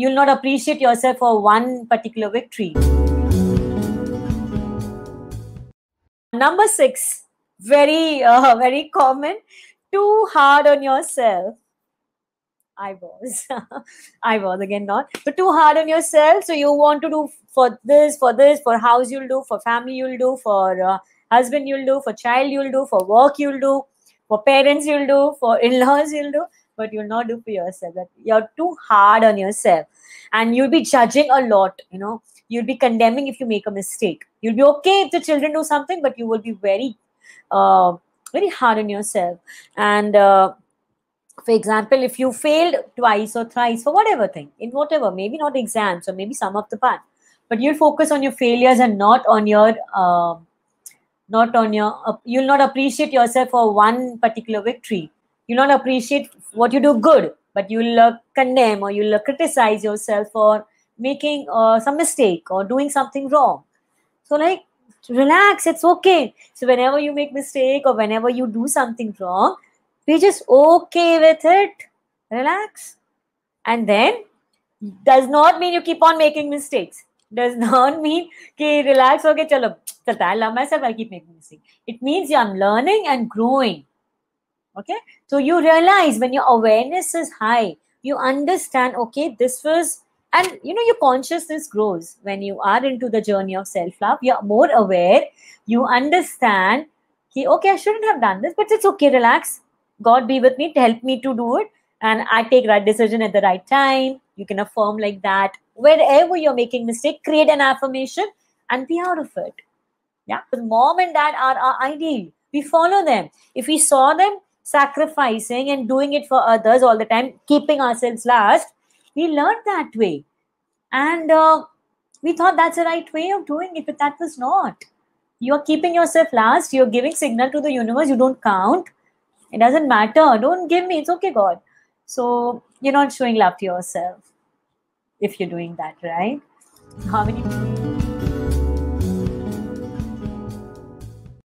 you'll not appreciate yourself for one particular victory. Number six, very, uh, very common, too hard on yourself. I was, I was again not, but too hard on yourself. So you want to do for this, for this, for house you'll do, for family you'll do, for uh, husband you'll do, for child you'll do, for work you'll do, for parents you'll do, for in laws you'll do but you'll not do for yourself that you're too hard on yourself and you'll be judging a lot you know you'll be condemning if you make a mistake you'll be okay if the children do something but you will be very uh, very hard on yourself and uh, for example if you failed twice or thrice for whatever thing in whatever maybe not exams or maybe some of the part but you'll focus on your failures and not on your uh, not on your uh, you'll not appreciate yourself for one particular victory you do not appreciate what you do good but you'll uh, condemn or you'll uh, criticize yourself for making uh, some mistake or doing something wrong so like relax it's okay so whenever you make mistake or whenever you do something wrong be just okay with it relax and then does not mean you keep on making mistakes does not mean ki relax okay chalo chalta i love myself i keep making mistakes it means yeah, i'm learning and growing okay so you realize when your awareness is high you understand okay this was and you know your consciousness grows when you are into the journey of self-love you're more aware you understand okay i shouldn't have done this but it's okay relax god be with me to help me to do it and i take right decision at the right time you can affirm like that wherever you're making mistake create an affirmation and be out of it yeah because mom and dad are our ideal we follow them if we saw them sacrificing and doing it for others all the time, keeping ourselves last. We learned that way. And uh, we thought that's the right way of doing it, but that was not. You're keeping yourself last. You're giving signal to the universe. You don't count. It doesn't matter. Don't give me. It's okay, God. So you're not showing love to yourself if you're doing that, right? How many?